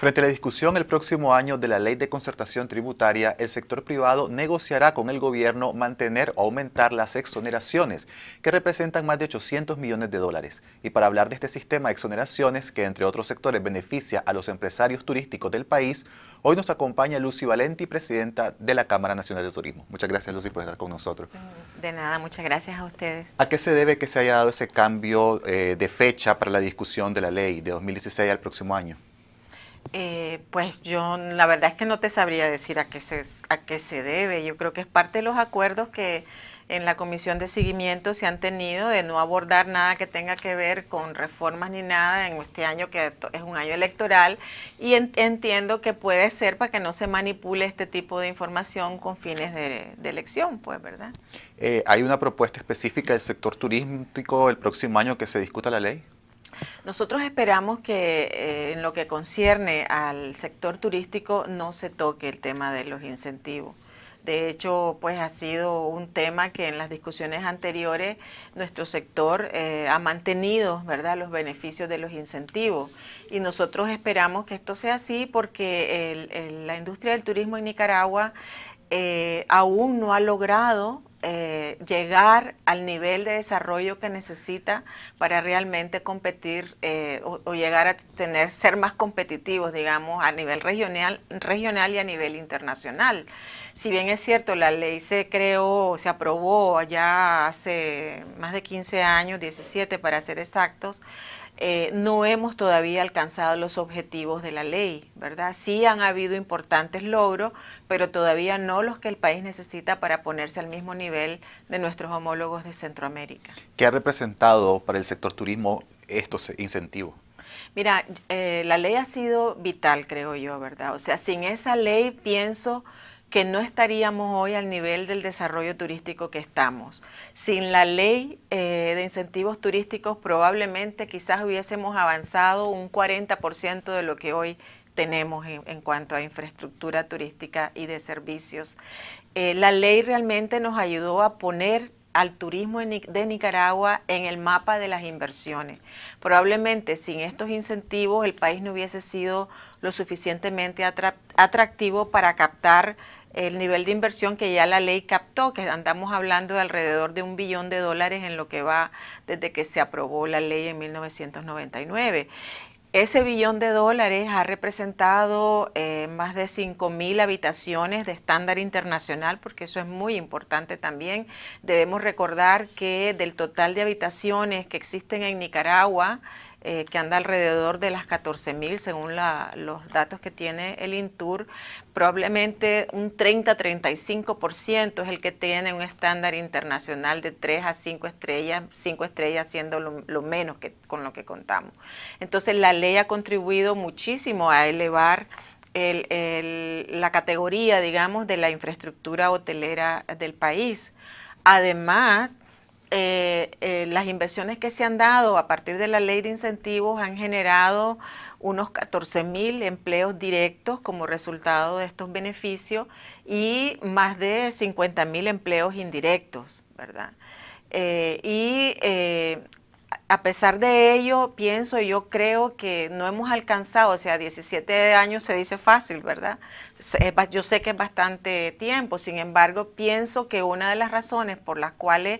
Frente a la discusión el próximo año de la ley de concertación tributaria, el sector privado negociará con el gobierno mantener o aumentar las exoneraciones, que representan más de 800 millones de dólares. Y para hablar de este sistema de exoneraciones, que entre otros sectores beneficia a los empresarios turísticos del país, hoy nos acompaña Lucy Valenti, presidenta de la Cámara Nacional de Turismo. Muchas gracias Lucy por estar con nosotros. De nada, muchas gracias a ustedes. ¿A qué se debe que se haya dado ese cambio eh, de fecha para la discusión de la ley de 2016 al próximo año? Eh, pues yo la verdad es que no te sabría decir a qué, se, a qué se debe. Yo creo que es parte de los acuerdos que en la comisión de seguimiento se han tenido de no abordar nada que tenga que ver con reformas ni nada en este año que es un año electoral y entiendo que puede ser para que no se manipule este tipo de información con fines de, elección, pues, ¿verdad? Eh, ¿Hay una propuesta específica del sector turístico el próximo año que se discuta la ley? Nosotros esperamos que eh, en lo que concierne al sector turístico no se toque el tema de los incentivos. De hecho, pues ha sido un tema que en las discusiones anteriores nuestro sector eh, ha mantenido, ¿verdad?, los beneficios de los incentivos. Y nosotros esperamos que esto sea así porque la industria del turismo en Nicaragua eh, aún no ha logrado eh, llegar al nivel de desarrollo que necesita para realmente competir eh, o, llegar a tener ser más competitivos, digamos, a nivel regional, regional y a nivel internacional. Si bien es cierto, la ley se creó, se aprobó allá hace más de 15 años, 17 para ser exactos, eh, no hemos todavía alcanzado los objetivos de la ley, ¿verdad? Sí han habido importantes logros, pero todavía no los que el país necesita para ponerse al mismo nivel de nuestros homólogos de Centroamérica. ¿Qué ha representado para el sector turismo estos incentivos? Mira, eh, la ley ha sido vital, creo yo, ¿verdad? O sea, sin esa ley pienso que no estaríamos hoy al nivel del desarrollo turístico que estamos. Sin la ley eh, de incentivos turísticos probablemente quizás hubiésemos avanzado un 40% de lo que hoy tenemos en, cuanto a infraestructura turística y de servicios. Eh, la ley realmente nos ayudó a poner al turismo de Nicaragua en el mapa de las inversiones. Probablemente sin estos incentivos el país no hubiese sido lo suficientemente atractivo para captar el nivel de inversión que ya la ley captó, que andamos hablando de alrededor de un billón de dólares en lo que va desde que se aprobó la ley en 1999. Ese billón de dólares ha representado eh, más de 5.000 habitaciones de estándar internacional, porque eso es muy importante también. Debemos recordar que del total de habitaciones que existen en Nicaragua, eh, que anda alrededor de las 14 mil, según los datos que tiene el INTUR. Probablemente un 30-35% es el que tiene un estándar internacional de 3 a 5 estrellas, 5 estrellas siendo lo, menos que, con lo que contamos. Entonces la ley ha contribuido muchísimo a elevar la categoría, digamos, de la infraestructura hotelera del país. Además, eh, eh, las inversiones que se han dado a partir de la ley de incentivos han generado unos 14 mil empleos directos como resultado de estos beneficios y más de 50 mil empleos indirectos, ¿verdad? Eh, y a pesar de ello, pienso, y yo creo que no hemos alcanzado, o sea, 17 años se dice fácil, ¿verdad? Yo sé que es bastante tiempo, sin embargo, pienso que una de las razones por las cuales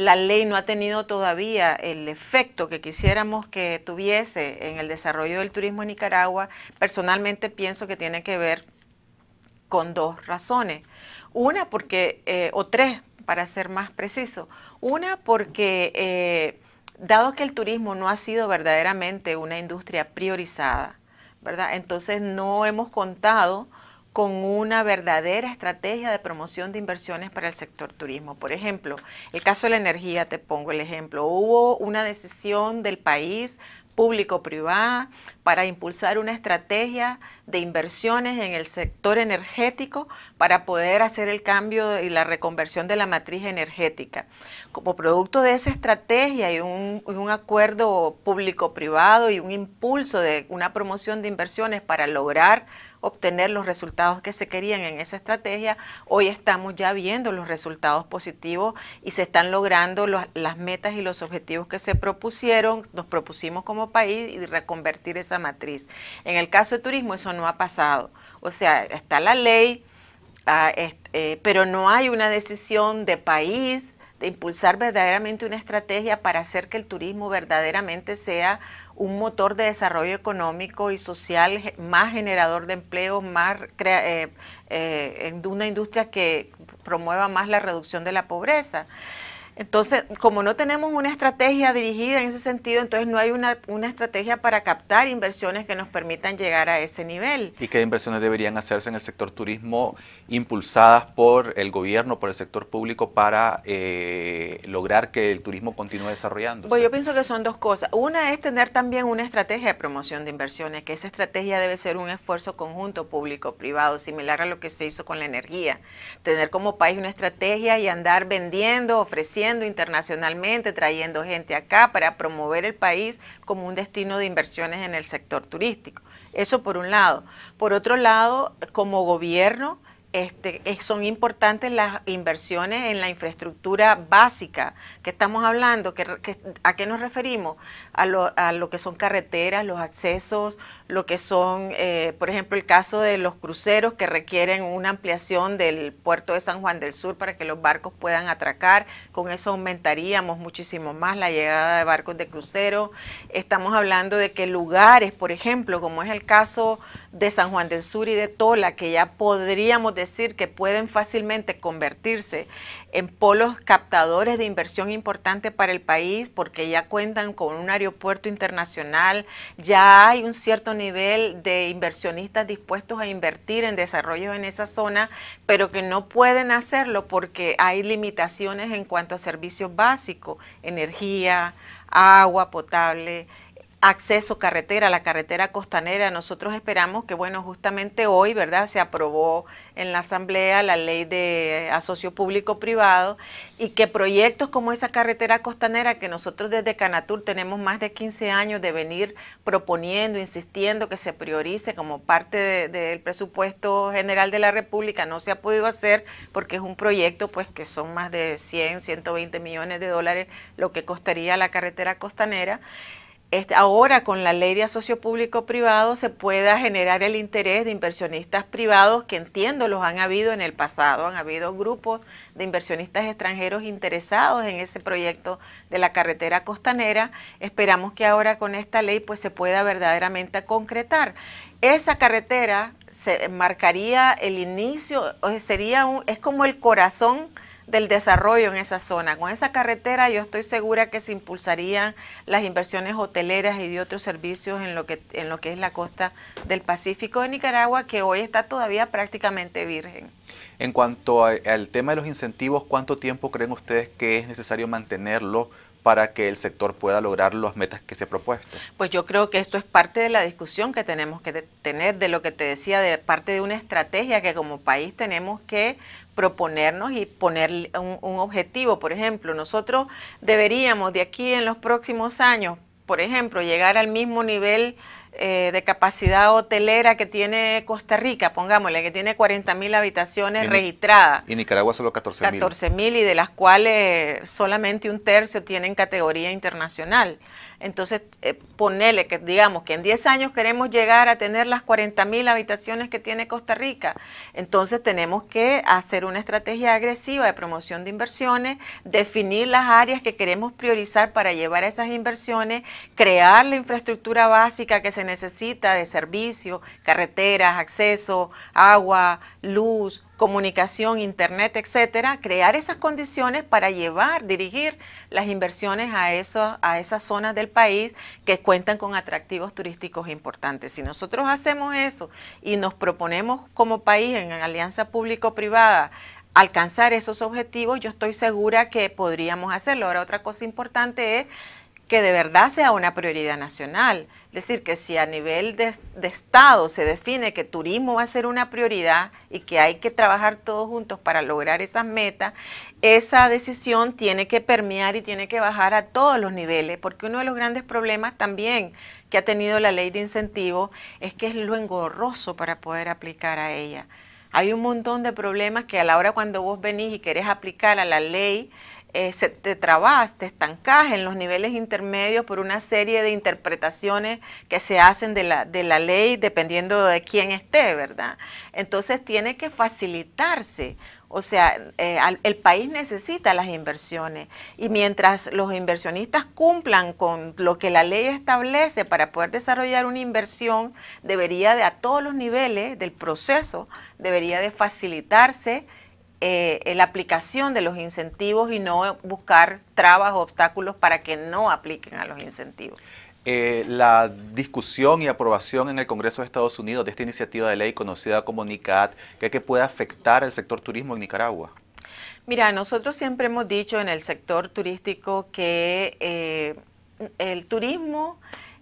la ley no ha tenido todavía el efecto que quisiéramos que tuviese en el desarrollo del turismo en Nicaragua, personalmente pienso que tiene que ver con dos razones. Una porque, eh, o tres para ser más preciso. Una porque, eh, dado que el turismo no ha sido verdaderamente una industria priorizada, ¿verdad? Entonces no hemos contado con una verdadera estrategia de promoción de inversiones para el sector turismo. Por ejemplo, el caso de la energía, te pongo el ejemplo. Hubo una decisión del país público-privada para impulsar una estrategia de inversiones en el sector energético para poder hacer el cambio y la reconversión de la matriz energética. Como producto de esa estrategia y un, un acuerdo público-privado y un impulso de una promoción de inversiones para lograr obtener los resultados que se querían en esa estrategia, hoy estamos ya viendo los resultados positivos y se están logrando las metas y los objetivos que se propusieron, nos propusimos como país y reconvertir esa matriz. En el caso de turismo eso no ha pasado. O sea, está la ley, ah, eh, pero no hay una decisión de país de impulsar verdaderamente una estrategia para hacer que el turismo verdaderamente sea un motor de desarrollo económico y social más generador de empleo, más eh, eh, en una industria que promueva más la reducción de la pobreza. Entonces, como no tenemos una estrategia dirigida en ese sentido, entonces no hay una, estrategia para captar inversiones que nos permitan llegar a ese nivel. ¿Y qué inversiones deberían hacerse en el sector turismo impulsadas por el gobierno, por el sector público, para eh, lograr que el turismo continúe desarrollándose? Pues yo pienso que son dos cosas. Una es tener también una estrategia de promoción de inversiones, que esa estrategia debe ser un esfuerzo conjunto público-privado, similar a lo que se hizo con la energía. Tener como país una estrategia y andar vendiendo, ofreciendo internacionalmente, trayendo gente acá para promover el país como un destino de inversiones en el sector turístico. Eso por un lado. Por otro lado, como gobierno, este, son importantes las inversiones en la infraestructura básica que estamos hablando, que, ¿a qué nos referimos? A lo, que son carreteras, los accesos, lo que son, eh, por ejemplo, el caso de los cruceros que requieren una ampliación del puerto de San Juan del Sur para que los barcos puedan atracar, con eso aumentaríamos muchísimo más la llegada de barcos de crucero. Estamos hablando de que lugares, por ejemplo, como es el caso de San Juan del Sur y de Tola, que ya podríamos decir que pueden fácilmente convertirse en polos captadores de inversión importante para el país porque ya cuentan con un aeropuerto internacional, ya hay un cierto nivel de inversionistas dispuestos a invertir en desarrollo en esa zona, pero que no pueden hacerlo porque hay limitaciones en cuanto a servicios básicos, energía, agua potable, acceso carretera, la carretera costanera. Nosotros esperamos que, bueno, justamente hoy, ¿verdad? Se aprobó en la Asamblea la ley de eh, asocio público-privado y que proyectos como esa carretera costanera que nosotros desde Canatur tenemos más de 15 años de venir proponiendo, insistiendo que se priorice como parte del presupuesto general de la República, no se ha podido hacer porque es un proyecto pues que son más de 100, 120 millones de dólares lo que costaría la carretera costanera. Este, ahora con la ley de asocio público-privado se pueda generar el interés de inversionistas privados, que entiendo los han habido en el pasado, han habido grupos de inversionistas extranjeros interesados en ese proyecto de la carretera costanera. Esperamos que ahora con esta ley pues se pueda verdaderamente concretar. Esa carretera se marcaría el inicio, sería un, es como el corazón del desarrollo en esa zona. Con esa carretera yo estoy segura que se impulsarían las inversiones hoteleras y de otros servicios en lo que, en lo que es la costa del Pacífico de Nicaragua, que hoy está todavía prácticamente virgen. En cuanto al tema de los incentivos, ¿cuánto tiempo creen ustedes que es necesario mantenerlo para que el sector pueda lograr las metas que se ha propuesto? Pues yo creo que esto es parte de la discusión que tenemos que tener, de lo que te decía, de parte de una estrategia que como país tenemos que proponernos y poner un, un objetivo. Por ejemplo, nosotros deberíamos de aquí en los próximos años, por ejemplo, llegar al mismo nivel eh, de capacidad hotelera que tiene Costa Rica, pongámosle, que tiene 40.000 mil habitaciones registradas. Y Nicaragua solo 14 mil. y de las cuales solamente un tercio tienen categoría internacional. Entonces, eh, ponele que digamos que en 10 años queremos llegar a tener las 40 mil habitaciones que tiene Costa Rica. Entonces, tenemos que hacer una estrategia agresiva de promoción de inversiones, definir las áreas que queremos priorizar para llevar a esas inversiones, crear la infraestructura básica que se necesita de servicios, carreteras, acceso, agua, luz, comunicación, internet, etcétera, crear esas condiciones para llevar, dirigir las inversiones a, esos a esas zonas del país que cuentan con atractivos turísticos importantes. Si nosotros hacemos eso y nos proponemos como país en alianza público-privada alcanzar esos objetivos, yo estoy segura que podríamos hacerlo. Ahora, otra cosa importante es que de verdad sea una prioridad nacional. Es decir, que si a nivel de, Estado se define que turismo va a ser una prioridad y que hay que trabajar todos juntos para lograr esas metas, esa decisión tiene que permear y tiene que bajar a todos los niveles, porque uno de los grandes problemas también que ha tenido la ley de incentivos es que es lo engorroso para poder aplicar a ella. Hay un montón de problemas que a la hora cuando vos venís y querés aplicar a la ley, eh, se, te trabas, te estancas en los niveles intermedios por una serie de interpretaciones que se hacen de la, de la ley dependiendo de quién esté, ¿verdad? Entonces tiene que facilitarse. O sea, eh, el país necesita las inversiones y mientras los inversionistas cumplan con lo que la ley establece para poder desarrollar una inversión, debería de a todos los niveles del proceso, debería de facilitarse eh, eh, la aplicación de los incentivos y no buscar trabas o obstáculos para que no apliquen a los incentivos. Eh, la discusión y aprobación en el Congreso de Estados Unidos de esta iniciativa de ley conocida como NICAT, ¿qué que puede afectar al sector turismo en Nicaragua? Mira, nosotros siempre hemos dicho en el sector turístico que el turismo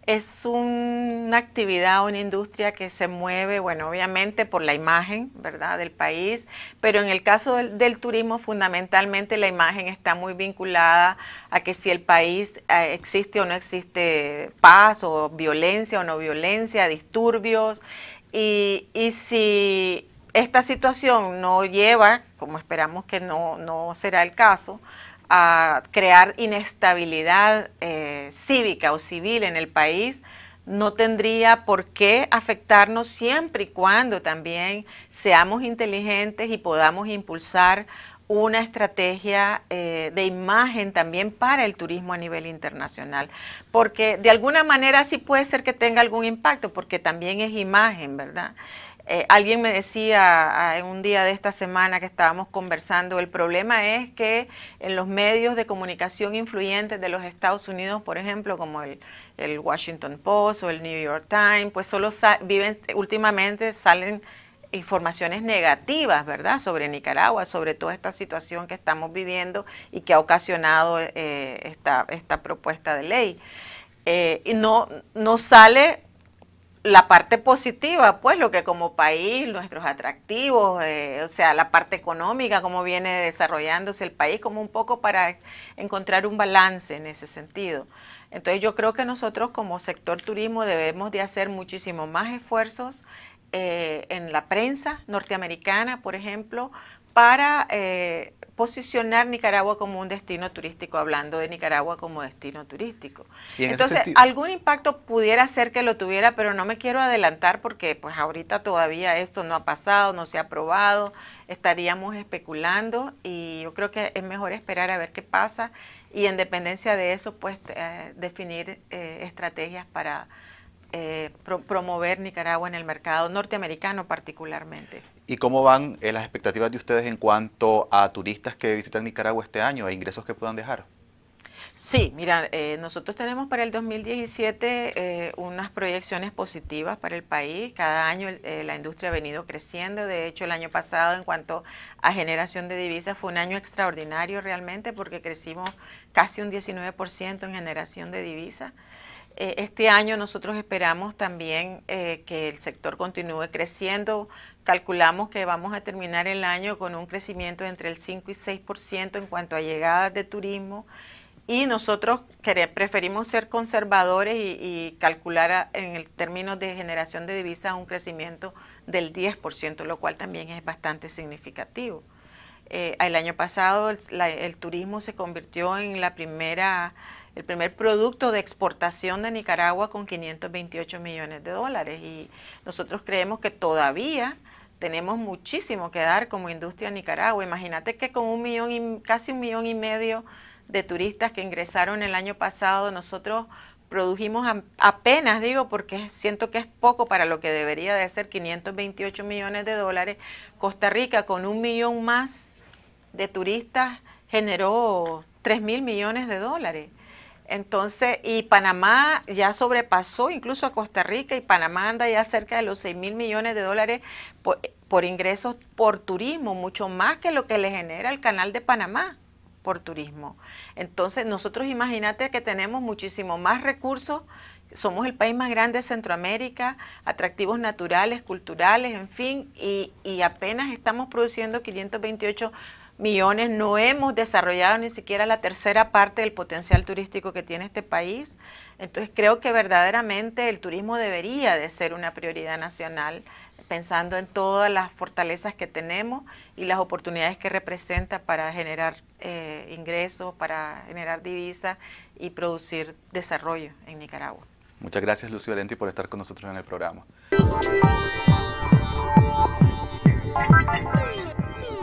es una actividad, una industria que se mueve, bueno, obviamente por la imagen, ¿verdad?, del país, pero en el caso del, turismo, fundamentalmente la imagen está muy vinculada a que si el país eh, existe o no existe paz o violencia o no violencia, disturbios, y, y si esta situación no lleva, como esperamos que no, no será el caso, a crear inestabilidad eh, cívica o civil en el país, no tendría por qué afectarnos siempre y cuando también seamos inteligentes y podamos impulsar una estrategia eh, de imagen también para el turismo a nivel internacional, porque de alguna manera sí puede ser que tenga algún impacto, porque también es imagen, ¿verdad? Eh, alguien me decía ah, en un día de esta semana que estábamos conversando, el problema es que en los medios de comunicación influyentes de los Estados Unidos, por ejemplo, como el, Washington Post o el New York Times, pues solo viven, últimamente salen informaciones negativas, ¿verdad?, sobre Nicaragua, sobre toda esta situación que estamos viviendo y que ha ocasionado eh, esta, esta propuesta de ley. Eh, y no, no sale la parte positiva, pues lo que como país, nuestros atractivos, eh, o sea, la parte económica, cómo viene desarrollándose el país, como un poco para encontrar un balance en ese sentido. Entonces yo creo que nosotros como sector turismo debemos de hacer muchísimo más esfuerzos eh, en la prensa norteamericana, por ejemplo, para eh, posicionar Nicaragua como un destino turístico, hablando de Nicaragua como destino turístico. Entonces, algún impacto pudiera ser que lo tuviera, pero no me quiero adelantar porque pues ahorita todavía esto no ha pasado, no se ha probado, estaríamos especulando y yo creo que es mejor esperar a ver qué pasa y en dependencia de eso, pues eh, definir eh, estrategias para eh, promover Nicaragua en el mercado norteamericano particularmente. ¿Y cómo van eh, las expectativas de ustedes en cuanto a turistas que visitan Nicaragua este año a e ingresos que puedan dejar? Sí, mira, eh, nosotros tenemos para el 2017 unas proyecciones positivas para el país. Cada año la industria ha venido creciendo. De hecho, el año pasado en cuanto a generación de divisas fue un año extraordinario realmente porque crecimos casi un 19% en generación de divisas. Eh, este año nosotros esperamos también eh, que el sector continúe creciendo. Calculamos que vamos a terminar el año con un crecimiento entre el 5 y 6% en cuanto a llegadas de turismo. Y nosotros preferimos ser conservadores y, calcular en el término de generación de divisas un crecimiento del 10%, lo cual también es bastante significativo. Eh, el año pasado el turismo se convirtió en la primera el primer producto de exportación de Nicaragua con 528 millones de dólares. Y nosotros creemos que todavía tenemos muchísimo que dar como industria de Nicaragua. Imagínate que con un millón y, casi un millón y medio de turistas que ingresaron el año pasado, nosotros produjimos apenas, digo, porque siento que es poco para lo que debería de ser 528 millones de dólares. Costa Rica con un millón más de turistas generó 3 mil millones de dólares. Entonces, y Panamá ya sobrepasó incluso a Costa Rica y Panamá anda ya cerca de los 6 mil millones de dólares por, ingresos por turismo, mucho más que lo que le genera el canal de Panamá por turismo. Entonces, nosotros imagínate que tenemos muchísimo más recursos, somos el país más grande de Centroamérica, atractivos naturales, culturales, en fin, y, y apenas estamos produciendo 528 millones, no hemos desarrollado ni siquiera la tercera parte del potencial turístico que tiene este país. Entonces creo que verdaderamente el turismo debería de ser una prioridad nacional, pensando en todas las fortalezas que tenemos y las oportunidades que representa para generar eh, ingresos, para generar divisas y producir desarrollo en Nicaragua. Muchas gracias Lucio Valenti por estar con nosotros en el programa.